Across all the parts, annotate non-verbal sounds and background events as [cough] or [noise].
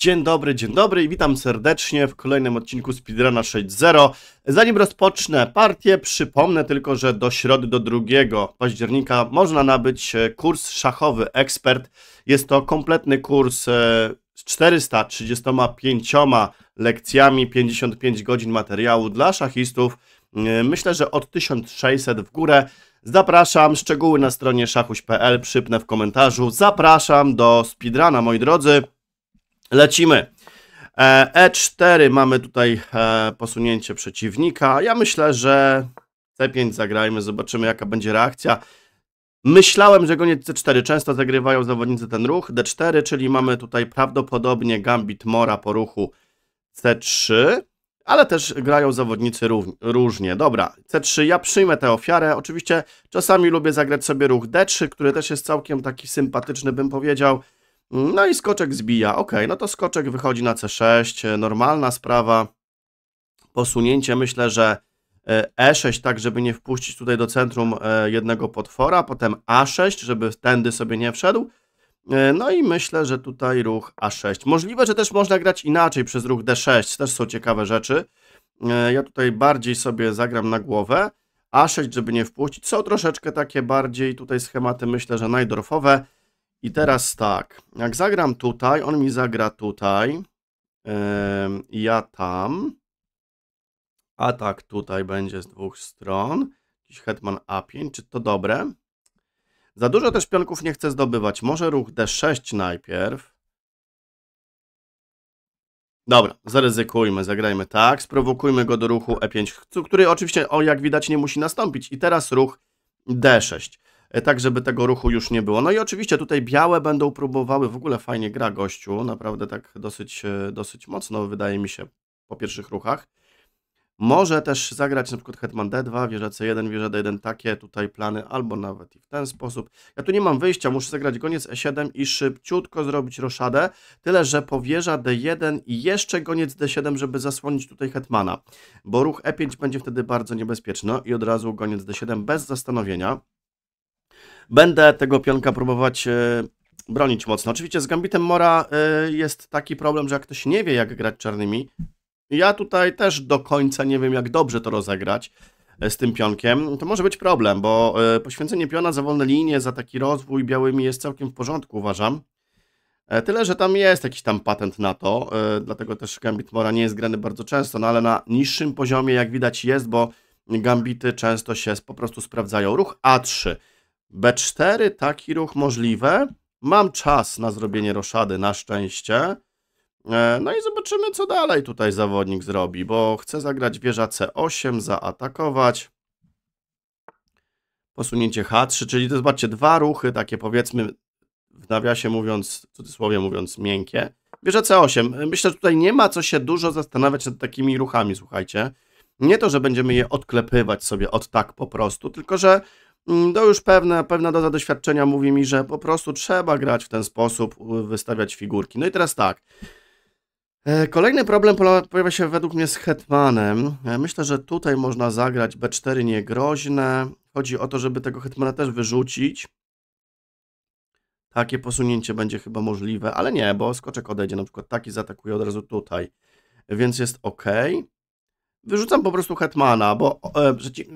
Dzień dobry, dzień dobry i witam serdecznie w kolejnym odcinku Speedruna 6.0. Zanim rozpocznę partię, przypomnę tylko, że do środy, do 2 października można nabyć e, kurs szachowy ekspert. Jest to kompletny kurs e, z 435 lekcjami, 55 godzin materiału dla szachistów. E, myślę, że od 1600 w górę. Zapraszam, szczegóły na stronie szachuś.pl, przypnę w komentarzu. Zapraszam do speedruna, moi drodzy. Lecimy. E4 e mamy tutaj e, posunięcie przeciwnika. Ja myślę, że C5 zagrajmy, zobaczymy jaka będzie reakcja. Myślałem, że goniec C4 często zagrywają zawodnicy ten ruch. D4, czyli mamy tutaj prawdopodobnie gambit mora po ruchu C3, ale też grają zawodnicy różnie. Dobra, C3, ja przyjmę tę ofiarę. Oczywiście czasami lubię zagrać sobie ruch D3, który też jest całkiem taki sympatyczny, bym powiedział. No i skoczek zbija. Ok, no to skoczek wychodzi na C6. Normalna sprawa. Posunięcie myślę, że E6, e tak żeby nie wpuścić tutaj do centrum e, jednego potwora. Potem A6, żeby tędy sobie nie wszedł. E, no i myślę, że tutaj ruch A6. Możliwe, że też można grać inaczej przez ruch D6. Też są ciekawe rzeczy. Ja tutaj bardziej sobie zagram na głowę. A6, żeby nie wpuścić. Są troszeczkę takie bardziej tutaj schematy, myślę, że najdorfowe. I teraz tak, jak zagram tutaj, on mi zagra tutaj, yy, ja tam, atak tutaj będzie z dwóch stron, jakiś hetman A5, czy to dobre? Za dużo też pionków nie chcę zdobywać, może ruch D6 najpierw. Dobra, zaryzykujmy, zagrajmy tak, sprowokujmy go do ruchu E5, który oczywiście, o jak widać, nie musi nastąpić. I teraz ruch D6. E, tak żeby tego ruchu już nie było. No i oczywiście tutaj białe będą próbowały, w ogóle fajnie gra gościu, naprawdę tak dosyć, e, dosyć mocno wydaje mi się po pierwszych ruchach. Może też zagrać na przykład Hetman D2, wieża C1, wieża D1, takie tutaj plany, albo nawet i w ten sposób. Ja tu nie mam wyjścia, muszę zagrać goniec E7 i szybciutko zrobić roszadę, tyle że po wieża D1 i jeszcze goniec D7, żeby zasłonić tutaj Hetmana, bo ruch E5 będzie wtedy bardzo niebezpieczny i od razu goniec D7 bez zastanowienia. Będę tego pionka próbować e, bronić mocno. Oczywiście z Gambitem Mora e, jest taki problem, że jak ktoś nie wie, jak grać czarnymi, ja tutaj też do końca nie wiem, jak dobrze to rozegrać e, z tym pionkiem, to może być problem, bo poświęcenie piona za wolne linie, za taki rozwój białymi jest całkiem w porządku, uważam. Tyle, że tam jest jakiś tam patent na to, dlatego też Gambit Mora nie jest grany bardzo często, no ale na niższym poziomie jak widać jest, bo Gambity często się po prostu sprawdzają. Ruch A3. B4, taki ruch możliwe. Mam czas na zrobienie roszady na szczęście. E, no i zobaczymy, co dalej tutaj zawodnik zrobi, bo chcę zagrać wieża C8, zaatakować. Posunięcie H3, czyli to zobaczcie, dwa ruchy takie powiedzmy, w nawiasie mówiąc, w cudzysłowie mówiąc, miękkie. Wieża C8. Myślę, że tutaj nie ma co się dużo zastanawiać nad takimi ruchami, słuchajcie. Nie to, że będziemy je odklepywać sobie od tak po prostu, tylko że Mm, to już pewne, pewna doza doświadczenia mówi mi, że po prostu trzeba grać w ten sposób, wystawiać figurki. No i teraz tak. E, kolejny problem pojawia się według mnie z Hetmanem. E, myślę, że tutaj można zagrać B4 niegroźne. Chodzi o to, żeby tego Hetmana też wyrzucić. Takie posunięcie będzie chyba możliwe, ale nie, bo skoczek odejdzie, na przykład taki zaatakuje od razu tutaj, więc jest ok. Wyrzucam po prostu Hetmana, bo e, przeci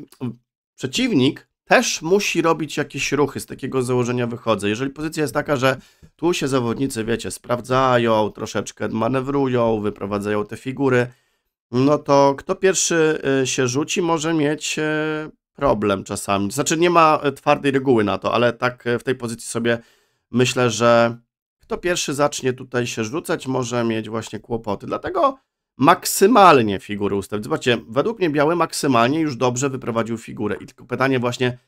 przeciwnik też musi robić jakieś ruchy, z takiego założenia wychodzę. Jeżeli pozycja jest taka, że tu się zawodnicy, wiecie, sprawdzają, troszeczkę manewrują, wyprowadzają te figury, no to kto pierwszy y, się rzuci, może mieć y, problem czasami. Znaczy, nie ma y, twardej reguły na to, ale tak w tej pozycji sobie myślę, że kto pierwszy zacznie tutaj się rzucać, może mieć właśnie kłopoty. Dlatego maksymalnie figury ustawić. Zobaczcie, według mnie biały maksymalnie już dobrze wyprowadził figurę. I tylko pytanie właśnie,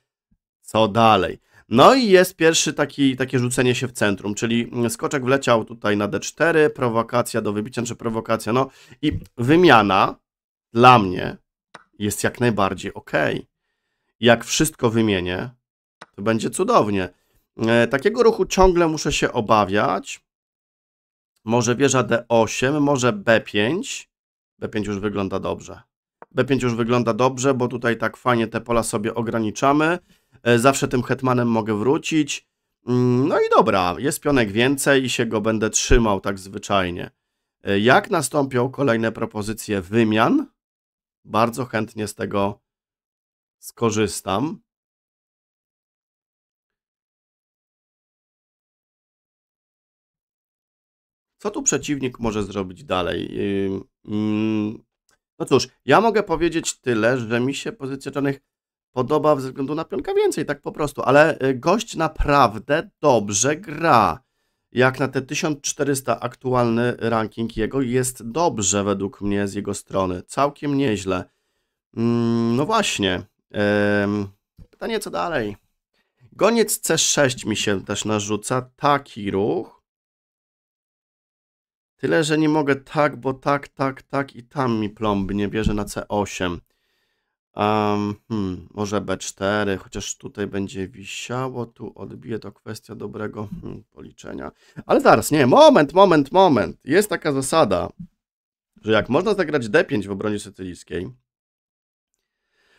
co dalej? No i jest pierwszy taki, takie rzucenie się w centrum, czyli mm, skoczek wleciał tutaj na D4, prowokacja do wybicia, czy znaczy prowokacja, no i wymiana dla mnie jest jak najbardziej ok. Jak wszystko wymienię, to będzie cudownie. E, takiego ruchu ciągle muszę się obawiać, może wieża D8, może B5. B5 już wygląda dobrze. B5 już wygląda dobrze, bo tutaj tak fajnie te pola sobie ograniczamy. E, zawsze tym hetmanem mogę wrócić. Mm, no i dobra, jest pionek więcej i się go będę trzymał tak zwyczajnie. E, jak nastąpią kolejne propozycje wymian, bardzo chętnie z tego skorzystam. co tu przeciwnik może zrobić dalej? Yy, mm, no cóż, ja mogę powiedzieć tyle, że mi się pozycja czarnych podoba ze względu na pionka więcej, tak po prostu, ale e, gość naprawdę dobrze gra. Jak na te 1400 aktualny ranking jego jest dobrze według mnie z jego strony, całkiem nieźle. Mm, no właśnie, pytanie co dalej? Goniec C6 mi się też narzuca, taki ruch. Tyle, że nie mogę tak, bo tak, tak, tak i tam mi plomb nie bierze na C8. Um, hmm, może B4, chociaż tutaj będzie wisiało, tu odbije to kwestia dobrego hmm, policzenia. Ale zaraz, nie, moment, moment, moment. Jest taka zasada, że jak można zagrać D5 w obronie sycylijskiej,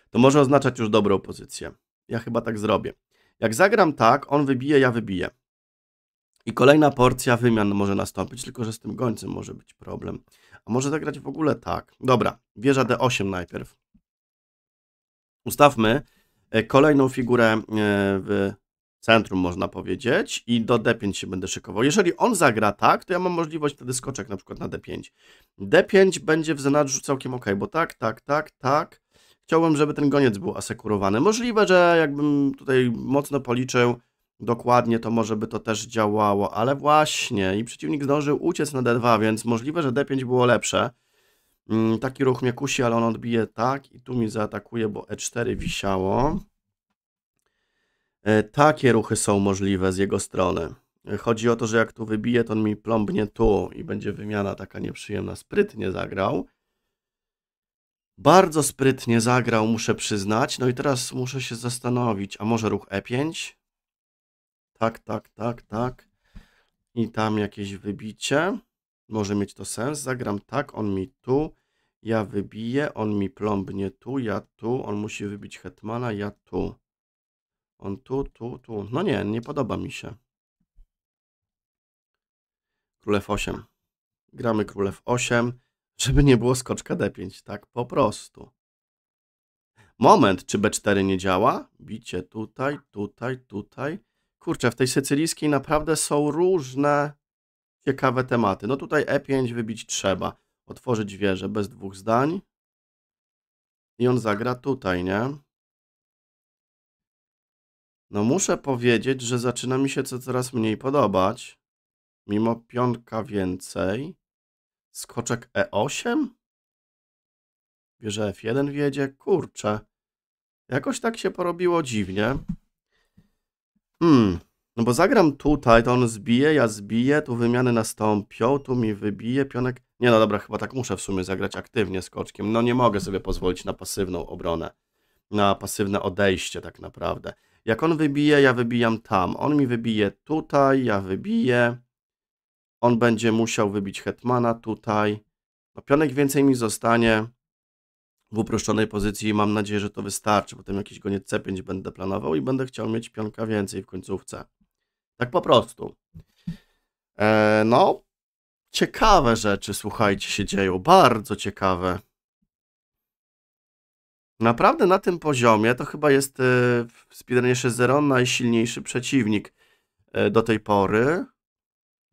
to może oznaczać już dobrą pozycję. Ja chyba tak zrobię. Jak zagram tak, on wybije, ja wybiję. I kolejna porcja wymian może nastąpić, tylko że z tym gońcem może być problem. A może zagrać w ogóle tak. Dobra, wieża D8 najpierw. Ustawmy e, kolejną figurę e, w centrum, można powiedzieć, i do D5 się będę szykował. Jeżeli on zagra tak, to ja mam możliwość wtedy skoczek na przykład na D5. D5 będzie w zanadrzu całkiem ok, bo tak, tak, tak, tak. Chciałbym, żeby ten goniec był asekurowany. Możliwe, że jakbym tutaj mocno policzył, dokładnie, to może by to też działało. Ale właśnie, i przeciwnik zdążył uciec na D2, więc możliwe, że D5 było lepsze. Mm, taki ruch mnie kusi, ale on odbije tak i tu mi zaatakuje, bo E4 wisiało. E, takie ruchy są możliwe z jego strony. E, chodzi o to, że jak tu wybije, to on mi pląbnie tu i będzie wymiana taka nieprzyjemna. Sprytnie zagrał. Bardzo sprytnie zagrał, muszę przyznać. No i teraz muszę się zastanowić, a może ruch E5? tak, tak, tak, tak. I tam jakieś wybicie. Może mieć to sens. Zagram tak, on mi tu, ja wybiję, on mi pląbnie tu, ja tu, on musi wybić hetmana, ja tu. On tu, tu, tu. No nie, nie podoba mi się. Królew 8 Gramy królew 8 żeby nie było skoczka D5, tak po prostu. Moment, czy B4 nie działa? Bicie tutaj, tutaj, tutaj kurczę, w tej sycylijskiej naprawdę są różne ciekawe tematy. No tutaj E5 wybić trzeba. Otworzyć wieżę bez dwóch zdań. I on zagra tutaj, nie? No muszę powiedzieć, że zaczyna mi się co coraz mniej podobać. Mimo pionka więcej. Skoczek E8? Wieża F1 wiedzie? Kurczę. Jakoś tak się porobiło dziwnie. Hmm, no bo zagram tutaj, to on zbije, ja zbiję, tu wymiany nastąpią, tu mi wybije pionek. Nie no dobra, chyba tak muszę w sumie zagrać aktywnie skoczkiem. No nie mogę sobie pozwolić na pasywną obronę, na pasywne odejście tak naprawdę. Jak on wybije, ja wybijam tam. On mi wybije tutaj, ja wybiję. On będzie musiał wybić hetmana tutaj. No pionek więcej mi zostanie w uproszczonej pozycji i mam nadzieję, że to wystarczy. Potem jakiś goniec C5 będę planował i będę chciał mieć pionka więcej w końcówce. Tak po prostu. E, no, ciekawe rzeczy, słuchajcie, się dzieją. Bardzo ciekawe. Naprawdę na tym poziomie to chyba jest e, w Speedrunie 6.0 najsilniejszy przeciwnik e, do tej pory.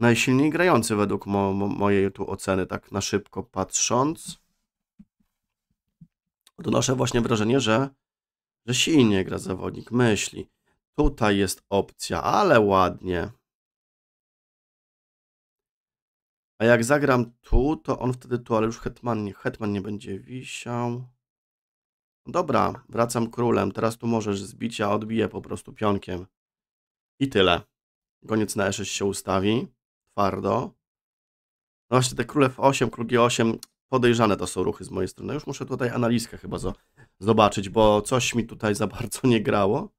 Najsilniej grający według mo mojej tu oceny, tak na szybko patrząc nasze właśnie wrażenie, że, że silnie gra zawodnik, myśli. Tutaj jest opcja, ale ładnie. A jak zagram tu, to on wtedy tu, ale już hetman nie, hetman nie będzie wisiał. Dobra, wracam królem. Teraz tu możesz zbić, a odbiję po prostu pionkiem. I tyle. Goniec na e się ustawi. Twardo. No właśnie te króle w 8 król g8 podejrzane to są ruchy z mojej strony. Już muszę tutaj analizkę chyba zobaczyć, bo coś mi tutaj za bardzo nie grało.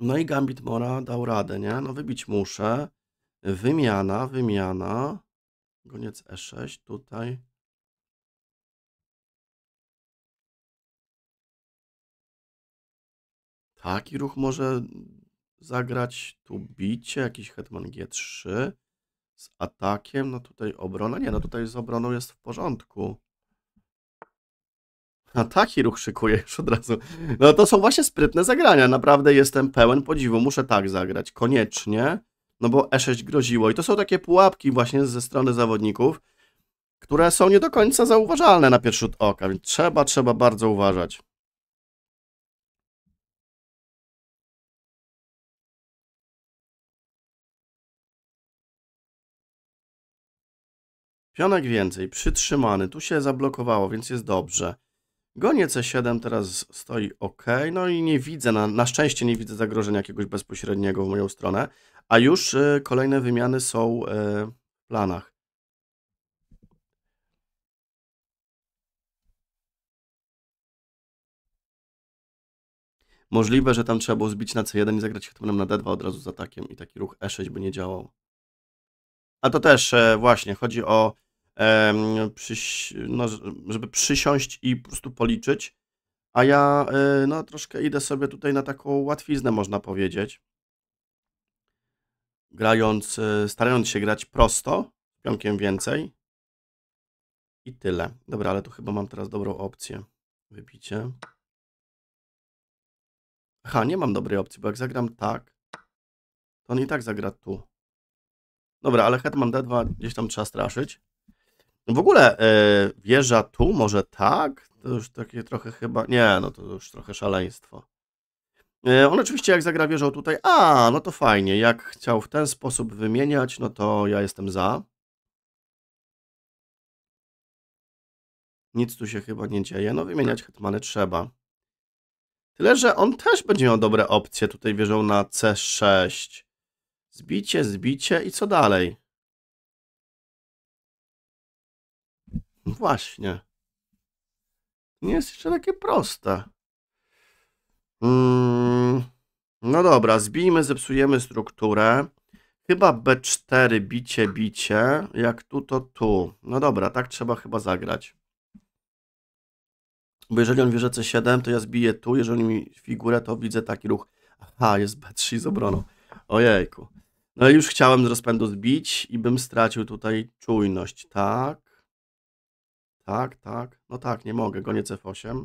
No i Gambit Mora dał radę, nie? No wybić muszę. Wymiana, wymiana. Goniec E6 tutaj. Taki ruch może zagrać. Tu bicie, jakiś hetman G3 z atakiem. No tutaj obrona. Nie, no tutaj z obroną jest w porządku. A taki ruch szykuje już od razu. No to są właśnie sprytne zagrania. Naprawdę jestem pełen podziwu. Muszę tak zagrać. Koniecznie. No bo E6 groziło. I to są takie pułapki właśnie ze strony zawodników, które są nie do końca zauważalne na pierwszy rzut oka. Więc trzeba, trzeba bardzo uważać. Pionek więcej, przytrzymany, tu się zablokowało, więc jest dobrze. Gonie C7 teraz stoi ok, no i nie widzę, na, na szczęście nie widzę zagrożenia jakiegoś bezpośredniego w moją stronę, a już y, kolejne wymiany są y, w planach. Możliwe, że tam trzeba było zbić na C1 i zagrać hetmanem na D2 od razu z atakiem i taki ruch E6 by nie działał. A to też e, właśnie chodzi o no, żeby przysiąść i po prostu policzyć. A ja y, no, troszkę idę sobie tutaj na taką łatwiznę, można powiedzieć. Grając, y, starając się grać prosto, pionkiem więcej. I tyle. Dobra, ale tu chyba mam teraz dobrą opcję. Wybicie. Aha, nie mam dobrej opcji, bo jak zagram tak, to on i tak zagra tu. Dobra, ale Hetman D2 gdzieś tam trzeba straszyć. W ogóle yy, wieża tu, może tak? To już takie trochę chyba... Nie, no to już trochę szaleństwo. Yy, on oczywiście jak zagra wieżą tutaj... A, no to fajnie. Jak chciał w ten sposób wymieniać, no to ja jestem za. Nic tu się chyba nie dzieje. No wymieniać hetmany trzeba. Tyle, że on też będzie miał dobre opcje. Tutaj wieżą na C6. Zbicie, zbicie i co dalej? No właśnie. Nie jest jeszcze takie proste. Mm, no dobra, zbijmy, zepsujemy strukturę. Chyba B4, bicie, bicie. Jak tu, to tu. No dobra, tak trzeba chyba zagrać. Bo jeżeli on bierze C7, to ja zbiję tu. Jeżeli mi figurę, to widzę taki ruch. Aha, jest B3 z obroną. Ojejku. No już chciałem z rozpędu zbić i bym stracił tutaj czujność, tak? Tak, tak. No tak, nie mogę. Goniec F8.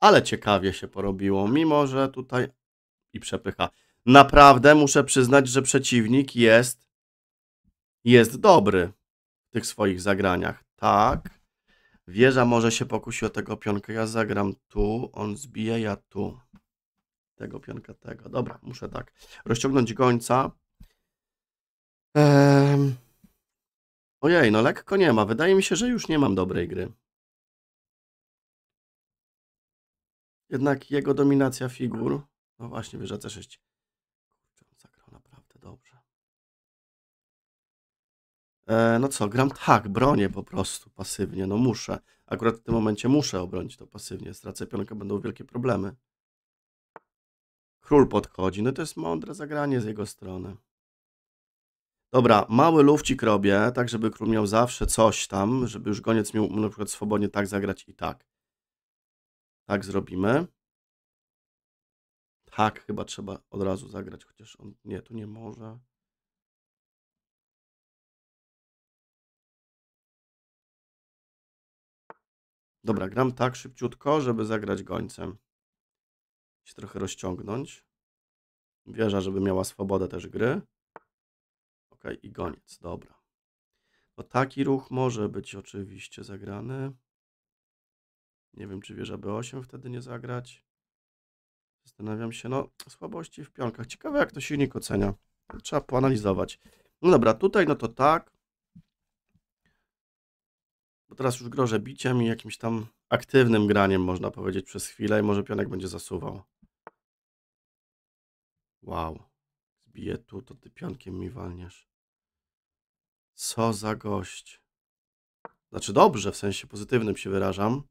Ale ciekawie się porobiło, mimo że tutaj i przepycha. Naprawdę muszę przyznać, że przeciwnik jest jest dobry w tych swoich zagraniach. Tak. Wieża może się pokusi o tego pionka. Ja zagram tu, on zbija, ja tu tego, pionka tego. Dobra, muszę tak rozciągnąć gońca. Ehm... Ojej, no lekko nie ma. Wydaje mi się, że już nie mam dobrej gry. Jednak jego dominacja figur... No właśnie, wieża C6. zagrał naprawdę dobrze. E, no co, gram tak, bronię po prostu pasywnie. No muszę. Akurat w tym momencie muszę obronić to pasywnie. Stracę pionka, będą wielkie problemy. Król podchodzi. No to jest mądre zagranie z jego strony. Dobra, mały lufcik robię, tak żeby król miał zawsze coś tam, żeby już goniec miał na przykład swobodnie tak zagrać i tak. Tak zrobimy. Tak, chyba trzeba od razu zagrać, chociaż on nie, tu nie może. Dobra, gram tak szybciutko, żeby zagrać gońcem się trochę rozciągnąć. Wieża, żeby miała swobodę też gry. Ok, i goniec, dobra. No taki ruch może być oczywiście zagrany. Nie wiem, czy wieża B8 wtedy nie zagrać. Zastanawiam się, no słabości w pionkach. Ciekawe jak to silnik ocenia. Trzeba poanalizować. No dobra, tutaj no to tak. Bo teraz już grożę biciem i jakimś tam aktywnym graniem można powiedzieć przez chwilę i może pionek będzie zasuwał. Wow. Zbiję tu, to ty piankiem mi walniesz. Co za gość. Znaczy dobrze, w sensie pozytywnym się wyrażam.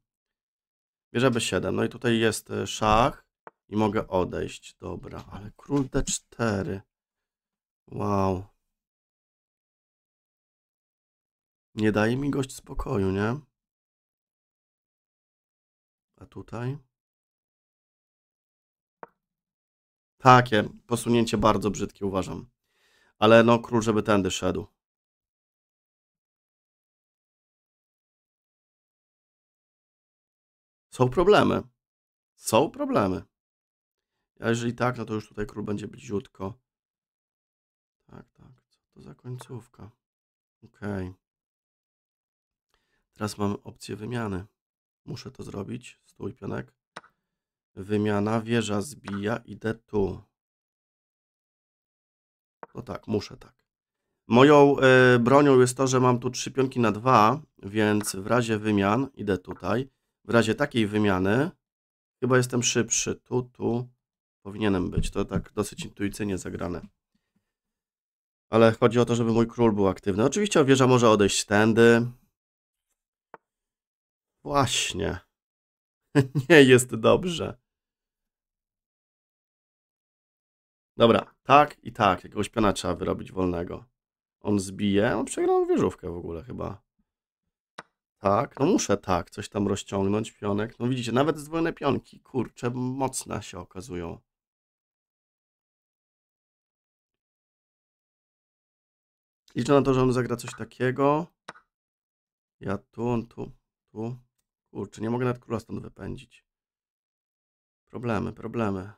Bierze B7. No i tutaj jest e, szach i mogę odejść. Dobra, ale król D4. Wow. Nie daje mi gość spokoju, nie? A tutaj? Takie posunięcie bardzo brzydkie uważam. Ale no król, żeby tędy szedł. Są problemy. Są problemy. A jeżeli tak, no to już tutaj król będzie być bliziutko. Tak, tak. Co to za końcówka? Okej. Okay. Teraz mam opcję wymiany. Muszę to zrobić. Stój, pionek. Wymiana, wieża zbija, idę tu. No tak, muszę tak. Moją y, bronią jest to, że mam tu trzy pionki na dwa, więc w razie wymian idę tutaj. W razie takiej wymiany chyba jestem szybszy. Tu, tu powinienem być. To tak dosyć intuicyjnie zagrane. Ale chodzi o to, żeby mój król był aktywny. Oczywiście wieża może odejść tędy. Właśnie. [laughs] Nie jest dobrze. Dobra, tak i tak. Jakiegoś piona trzeba wyrobić wolnego. On zbije. On przegrał wieżówkę w ogóle chyba. Tak, no muszę tak, coś tam rozciągnąć, pionek. No widzicie, nawet zdwojone pionki, kurczę, mocne się okazują. Liczę na to, że on zagra coś takiego. Ja tu, on tu, tu. Kurczę, nie mogę nawet króla stąd wypędzić. Problemy, problemy.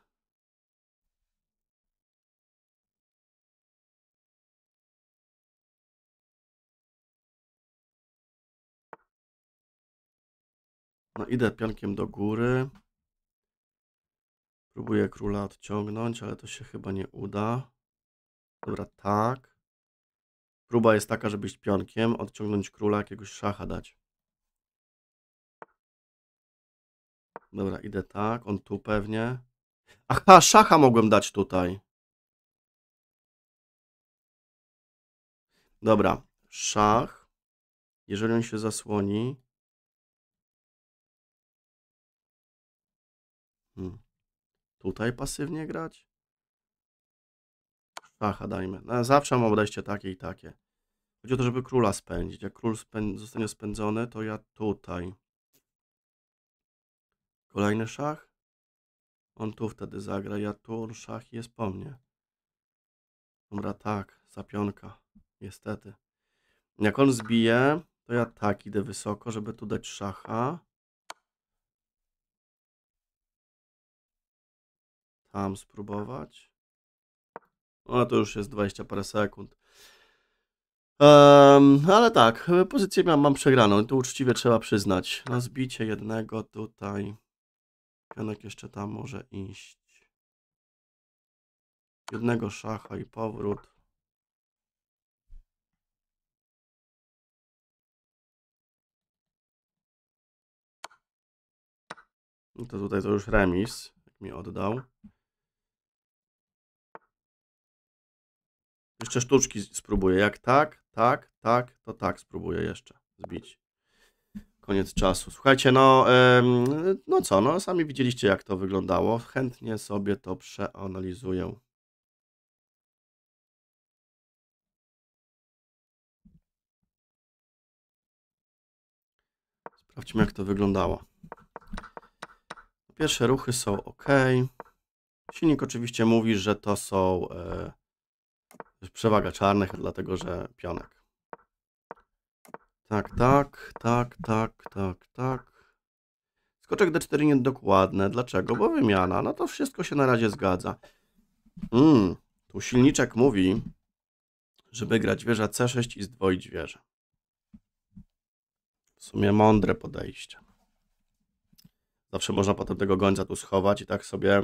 No idę pionkiem do góry. Próbuję króla odciągnąć, ale to się chyba nie uda. Dobra, tak. Próba jest taka, żeby iść pionkiem, odciągnąć króla, jakiegoś szacha dać. Dobra, idę tak, on tu pewnie. Aha, szacha mogłem dać tutaj. Dobra, szach. Jeżeli on się zasłoni, Hmm. Tutaj pasywnie grać? Szacha dajmy. No, zawsze mam odejście takie i takie. Chodzi o to, żeby króla spędzić. Jak król spęd zostanie spędzony, to ja tutaj. Kolejny szach. On tu wtedy zagra, ja tu, on szach jest po mnie. Dobra, tak, zapionka. Niestety. Jak on zbije, to ja tak idę wysoko, żeby tu dać szacha. Tam spróbować. No to już jest 20 parę sekund. Um, ale tak, pozycję mam, mam przegraną to uczciwie trzeba przyznać. Na zbicie jednego tutaj. Pionek jeszcze tam może iść. Jednego szacha i powrót. No to tutaj to już remis, jak mi oddał. Jeszcze sztuczki spróbuję. Jak tak, tak, tak, to tak spróbuję jeszcze zbić. Koniec czasu. Słuchajcie, no, ym, no co, no sami widzieliście jak to wyglądało. Chętnie sobie to przeanalizuję. Sprawdźmy jak to wyglądało. Pierwsze ruchy są ok. Silnik oczywiście mówi, że to są... Yy, przewaga czarnych, dlatego że pionek. Tak, tak, tak, tak, tak, tak. Skoczek D4 niedokładne. Dlaczego? Bo wymiana. No to wszystko się na razie zgadza. Mm, tu silniczek mówi, żeby grać wieża C6 i zdwoić wieżę. W sumie mądre podejście. Zawsze można potem tego gońca tu schować i tak sobie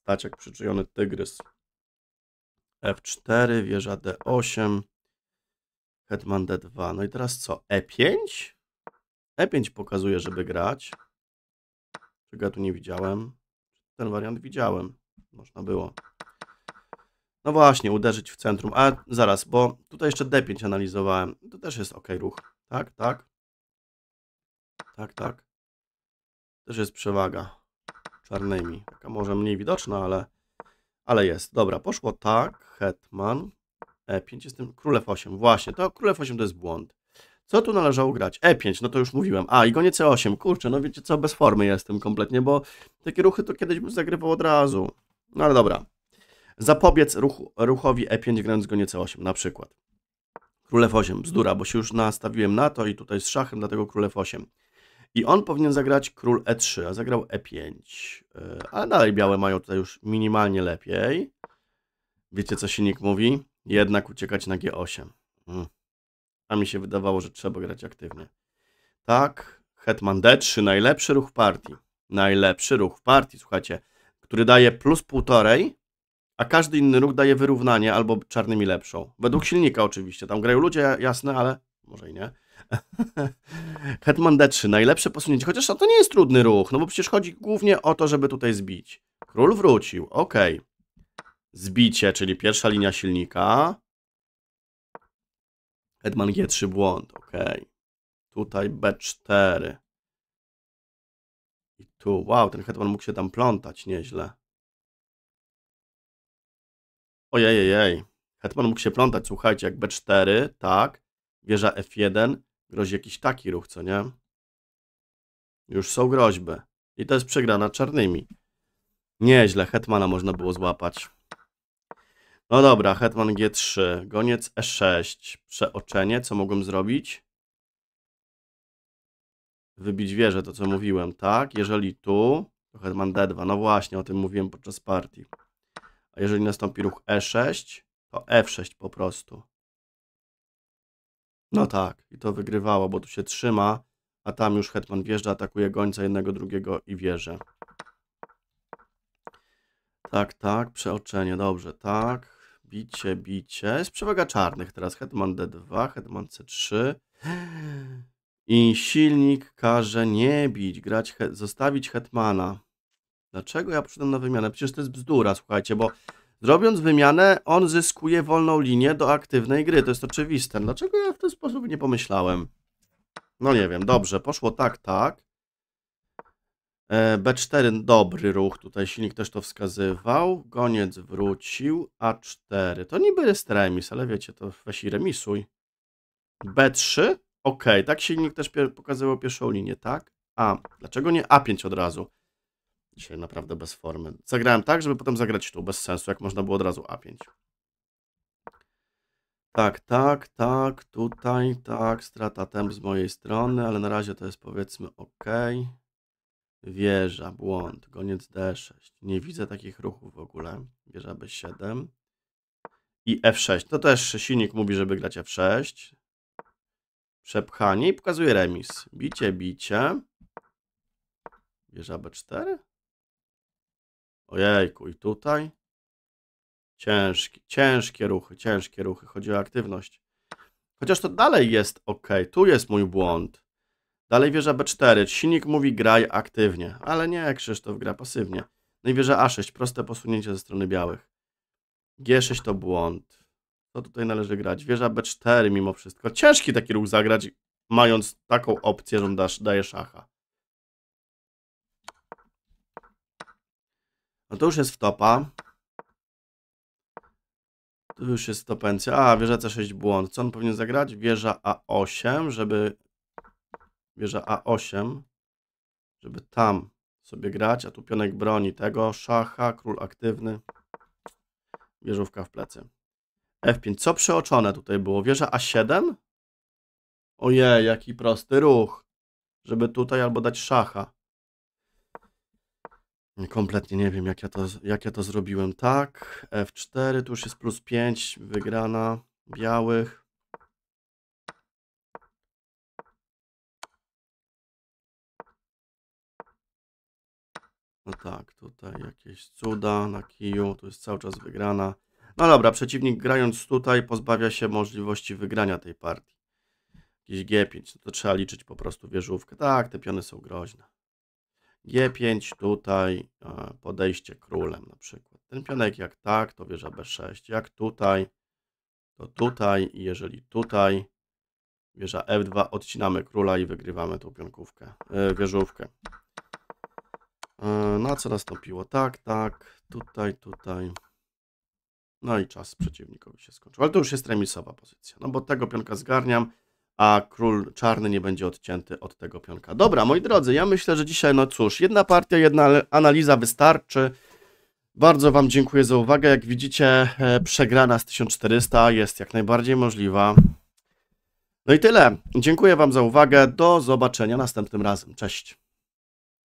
stać jak przyczujony tygrys. F4, wieża D8, hetman D2. No i teraz co? E5? E5 pokazuje, żeby grać. Czego ja tu nie widziałem? Ten wariant widziałem. Można było. No właśnie, uderzyć w centrum. A zaraz, bo tutaj jeszcze D5 analizowałem. To też jest ok ruch. Tak, tak. Tak, tak. Też jest przewaga czarnymi. Taka może mniej widoczna, ale ale jest. Dobra, poszło tak, hetman, e5, jestem Królew 8 właśnie, to Królew 8 to jest błąd. Co tu należało grać? E5, no to już mówiłem. A, i gonie C8, e kurczę, no wiecie co, bez formy jestem kompletnie, bo takie ruchy to kiedyś bym zagrywał od razu. No ale dobra. Zapobiec ruchu, ruchowi E5 grając gonie C8 e na przykład. Królew 8 bzdura, bo się już nastawiłem na to i tutaj z szachem, dlatego Królew 8 i on powinien zagrać król e3, a zagrał e5. E, ale dalej białe mają tutaj już minimalnie lepiej. Wiecie, co silnik mówi? Jednak uciekać na g8. Hmm. A mi się wydawało, że trzeba grać aktywnie. Tak, hetman d3, najlepszy ruch partii. Najlepszy ruch partii, słuchajcie, który daje plus półtorej, a każdy inny ruch daje wyrównanie albo czarnymi lepszą. Według silnika oczywiście. Tam grają ludzie, jasne, ale może i nie. [laughs] Hetman D3, najlepsze posunięcie, chociaż to nie jest trudny ruch, no bo przecież chodzi głównie o to, żeby tutaj zbić. Król wrócił, ok. Zbicie, czyli pierwsza linia silnika. Hetman G3 błąd, ok. Tutaj B4. I tu, wow, ten hetman mógł się tam plątać nieźle. Ojej, ojej. hetman mógł się plątać, słuchajcie, jak B4, tak, wieża F1, Grozi jakiś taki ruch, co nie? Już są groźby. I to jest przegrana czarnymi. Nieźle, Hetmana można było złapać. No dobra, Hetman G3, goniec E6, przeoczenie, co mogłem zrobić? Wybić wieżę, to co mówiłem, tak? Jeżeli tu, to Hetman D2, no właśnie, o tym mówiłem podczas partii. A jeżeli nastąpi ruch E6, to F6 po prostu. No, no tak. tak, i to wygrywało, bo tu się trzyma, a tam już Hetman wjeżdża, atakuje gońca jednego, drugiego i wieże. Tak, tak, przeoczenie, dobrze, tak. Bicie, bicie. Jest przewaga czarnych teraz. Hetman D2, Hetman C3. I silnik każe nie bić, grać, he zostawić Hetmana. Dlaczego ja poszedłem na wymianę? Przecież to jest bzdura, słuchajcie, bo Zrobiąc wymianę, on zyskuje wolną linię do aktywnej gry. To jest oczywiste. Dlaczego ja w ten sposób nie pomyślałem? No nie wiem. Dobrze, poszło tak, tak. E, B4, dobry ruch. Tutaj silnik też to wskazywał. Goniec wrócił. A4. To niby jest remis, ale wiecie, to weź i remisuj. B3. Ok, tak silnik też pokazywał pierwszą linię, tak? A, dlaczego nie A5 od razu? Dzisiaj naprawdę bez formy. Zagrałem tak, żeby potem zagrać tu, bez sensu, jak można było od razu A5. Tak, tak, tak, tutaj, tak, strata temp z mojej strony, ale na razie to jest powiedzmy ok. Wieża, błąd, goniec D6. Nie widzę takich ruchów w ogóle. Wieża B7. I F6. To też silnik mówi, żeby grać F6. Przepchanie i pokazuje remis. Bicie, bicie. Wieża B4? Ojejku, i tutaj? Ciężki, ciężkie ruchy, ciężkie ruchy. Chodzi o aktywność. Chociaż to dalej jest ok. Tu jest mój błąd. Dalej wieża B4. Silnik mówi graj aktywnie. Ale nie, Krzysztof gra pasywnie. No i wieża A6. Proste posunięcie ze strony białych. G6 to błąd. Co tutaj należy grać? Wieża B4 mimo wszystko. Ciężki taki ruch zagrać, mając taką opcję, że dasz, daje szacha. No to już jest wtopa. Tu już jest stopencja. A, wieża C6 błąd. Co on powinien zagrać? Wieża A8, żeby... Wieża A8, żeby tam sobie grać, a tu pionek broni tego, szacha, król aktywny, wieżówka w plecy. F5, co przeoczone tutaj było? Wieża A7? Ojej, jaki prosty ruch, żeby tutaj albo dać szacha. Kompletnie nie wiem, jak ja, to, jak ja to zrobiłem. Tak, F4, tu już jest plus 5, wygrana białych. No tak, tutaj jakieś cuda na kiju, tu jest cały czas wygrana. No dobra, przeciwnik grając tutaj pozbawia się możliwości wygrania tej partii. Jakiś G5, no to trzeba liczyć po prostu wieżówkę. Tak, te piony są groźne. G5 tutaj, podejście królem na przykład. Ten pionek jak tak, to wieża B6. Jak tutaj, to tutaj. I jeżeli tutaj, wieża F2, odcinamy króla i wygrywamy tą pionkówkę, e, wieżówkę. E, no a co nastąpiło? Tak, tak, tutaj, tutaj. No i czas przeciwnikowi się skończył. Ale to już jest remisowa pozycja, no bo tego pionka zgarniam a król czarny nie będzie odcięty od tego pionka. Dobra, moi drodzy, ja myślę, że dzisiaj, no cóż, jedna partia, jedna analiza wystarczy. Bardzo Wam dziękuję za uwagę. Jak widzicie, e, przegrana z 1400 jest jak najbardziej możliwa. No i tyle. Dziękuję Wam za uwagę. Do zobaczenia następnym razem. Cześć.